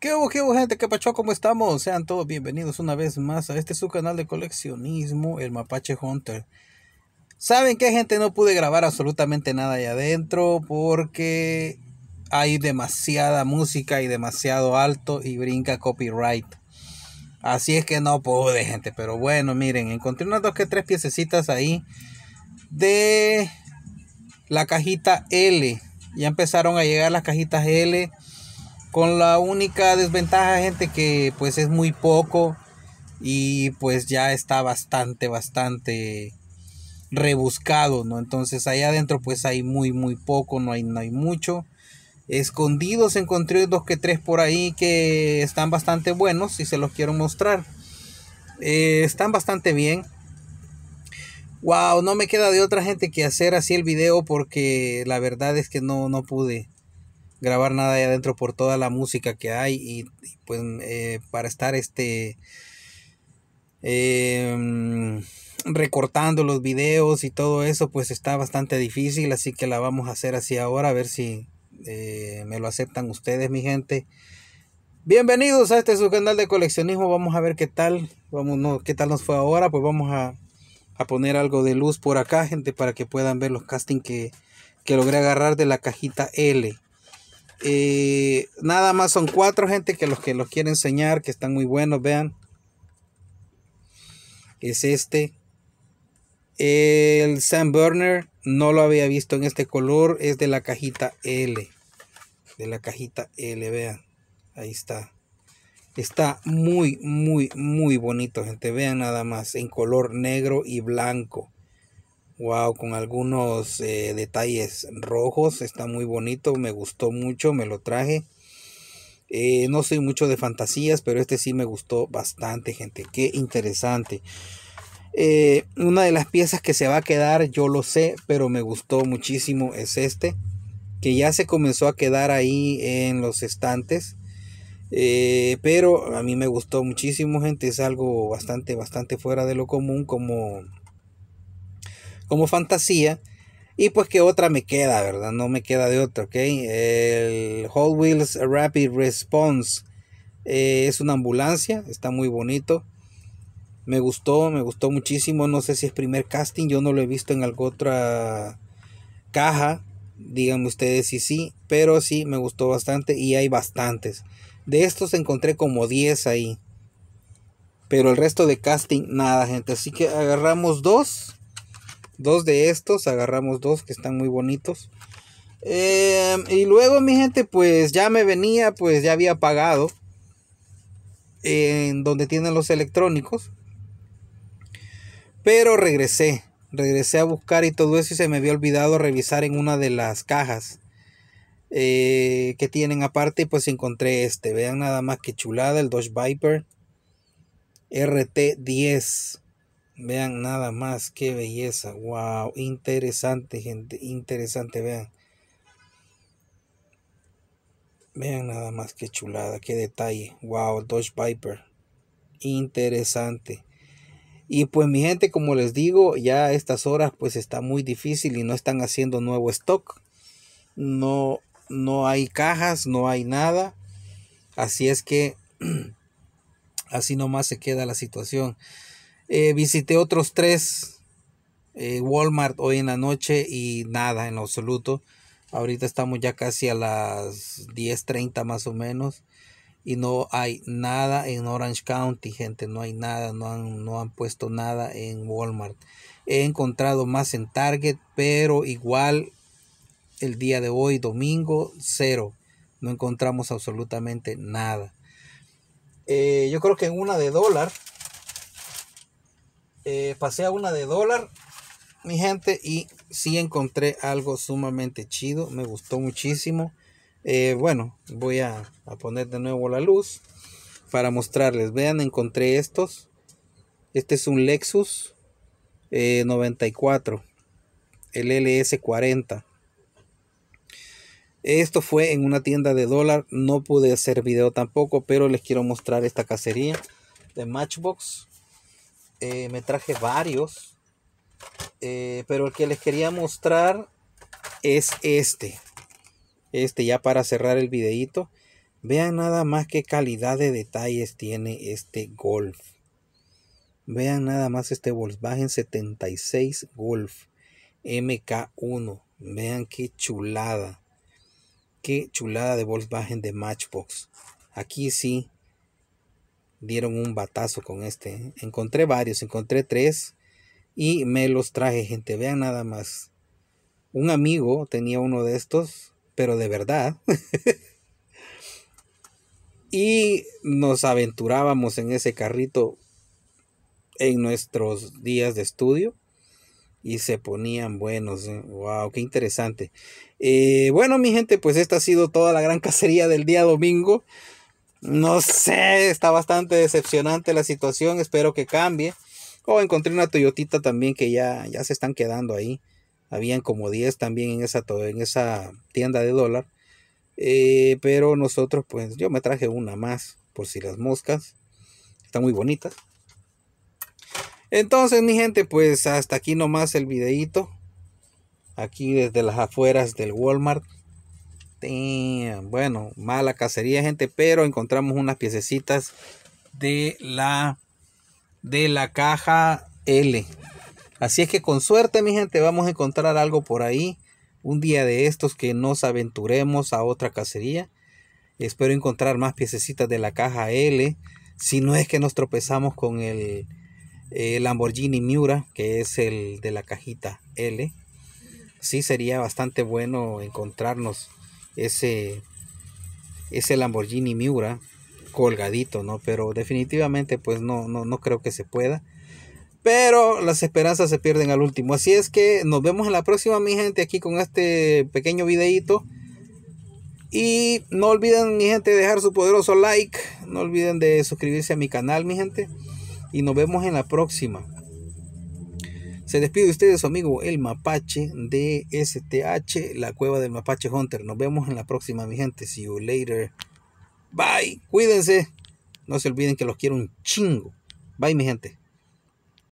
¿Qué hubo, qué hubo, gente? ¿Qué pacho? ¿Cómo estamos? Sean todos bienvenidos una vez más a este su canal de coleccionismo, el Mapache Hunter. ¿Saben que gente? No pude grabar absolutamente nada ahí adentro porque hay demasiada música y demasiado alto y brinca copyright. Así es que no pude, gente. Pero bueno, miren, encontré unas dos que tres piececitas ahí de la cajita L. Ya empezaron a llegar las cajitas L con la única desventaja, gente, que pues es muy poco y pues ya está bastante, bastante rebuscado, ¿no? Entonces ahí adentro pues hay muy, muy poco, no hay, no hay mucho. Escondidos encontré dos que tres por ahí que están bastante buenos y se los quiero mostrar. Eh, están bastante bien. Wow, no me queda de otra gente que hacer así el video porque la verdad es que no, no pude grabar nada ahí adentro por toda la música que hay y, pues eh, para estar este em, recortando los videos y todo eso pues está bastante difícil así que la vamos a hacer así ahora a ver si eh, me lo aceptan ustedes mi gente bienvenidos a este su canal de coleccionismo vamos a ver qué tal vamos qué tal nos fue ahora pues vamos a, poner algo de luz por acá gente para que puedan ver los castings que, que logré agarrar de la cajita L eh, nada más son cuatro gente que los que los quieren enseñar, que están muy buenos, vean. Es este. El Burner no lo había visto en este color, es de la cajita L. De la cajita L, vean. Ahí está. Está muy, muy, muy bonito, gente. Vean nada más, en color negro y blanco. Wow, con algunos eh, detalles rojos, está muy bonito, me gustó mucho, me lo traje. Eh, no soy mucho de fantasías, pero este sí me gustó bastante, gente. Qué interesante. Eh, una de las piezas que se va a quedar, yo lo sé, pero me gustó muchísimo, es este. Que ya se comenzó a quedar ahí en los estantes. pero a mí me gustó muchísimo, gente. Es algo bastante, bastante fuera de lo común. Como como fantasía. Y pues que otra me queda, ¿verdad? No me queda de otra, ¿ok? El Hot Wheels Rapid Response eh, es una ambulancia, está muy bonito. Me gustó, me gustó muchísimo. No sé si es primer casting, yo no lo he visto en alguna otra caja. Díganme ustedes si sí, pero sí, me gustó bastante y hay bastantes. De estos encontré como 10 ahí. Pero el resto de casting, nada, gente. Así que agarramos dos dos de estos, agarramos dos que están muy bonitos. Eh, y luego, mi gente, pues ya me venía, pues ya había pagado en donde tienen los electrónicos. Pero regresé, regresé a buscar y todo eso y se me había olvidado revisar en una de las cajas eh, que tienen aparte y pues encontré este. Vean nada más que chulada, el Dodge Viper RT10. Vean nada más, qué belleza. Wow, interesante, gente, interesante, vean. Vean nada más qué chulada, qué detalle. Wow, Dodge Viper. Interesante. Y pues mi gente, como les digo, ya a estas horas pues está muy difícil y no están haciendo nuevo stock. No, no hay cajas, no hay nada. Así es que así nomás se queda la situación. Eh, visité otros tres eh, Walmart hoy en la noche y nada en absoluto. Ahorita estamos ya casi a las 10.30 más o menos. Y no hay nada en Orange County, gente. No hay nada, no han, no han puesto nada en Walmart. He encontrado más en Target, pero igual el día de hoy, domingo, cero. No encontramos absolutamente nada. Eh, yo creo que en una de dólar eh, pasé a una de dólar, mi gente, y si encontré algo sumamente chido, me gustó muchísimo. Eh, bueno, voy a, poner de nuevo la luz para mostrarles. Vean, encontré estos. Este es un Lexus 94, eh, el LS40. Esto fue en una tienda de dólar. No pude hacer video tampoco, pero les quiero mostrar esta cacería de Matchbox. Eh, me traje varios, eh, pero el que les quería mostrar es este. Este ya para cerrar el videito. Vean nada más qué calidad de detalles tiene este Golf. Vean nada más este Volkswagen 76 Golf MK1. Vean qué chulada. Qué chulada de Volkswagen de Matchbox. Aquí sí dieron un batazo con este. ¿eh? Encontré varios, encontré tres y me los traje, gente. Vean nada más. Un amigo tenía uno de estos, pero de verdad. y nos aventurábamos en ese carrito en nuestros días de estudio y se ponían buenos. ¡Wow! ¿eh? ¡Qué interesante! Eh, bueno, mi gente, pues esta ha sido toda la gran cacería del día domingo. No sé, está bastante decepcionante la situación, espero que cambie. O oh, encontré una Toyotita también que ya, ya se están quedando ahí. Habían como 10 también en esa, en esa tienda de dólar. Eh, pero nosotros, pues yo me traje una más por si las moscas. Están muy bonitas. Entonces, mi gente, pues hasta aquí nomás el videito. Aquí desde las afueras del Walmart. Este, bueno, mala cacería, gente, pero encontramos unas piececitas de la de la caja L. Así es que con suerte, mi gente, vamos a encontrar algo por ahí. Un día de estos que nos aventuremos a otra cacería. Espero encontrar más piececitas de la caja L. Si no es que nos tropezamos con el, el eh, Lamborghini Miura, que es el de la cajita L. Sí sería bastante bueno encontrarnos ese, ese Lamborghini Miura colgadito, ¿no? Pero definitivamente pues no, no, no creo que se pueda. Pero las esperanzas se pierden al último. Así es que nos vemos en la próxima, mi gente, aquí con este pequeño videito. Y no olviden, mi gente, dejar su poderoso like. No olviden de suscribirse a mi canal, mi gente. Y nos vemos en la próxima. Se despide de ustedes su amigo el mapache de STH, la cueva del mapache Hunter. Nos vemos en la próxima, mi gente. See you later. Bye. Cuídense. No se olviden que los quiero un chingo. Bye, mi gente.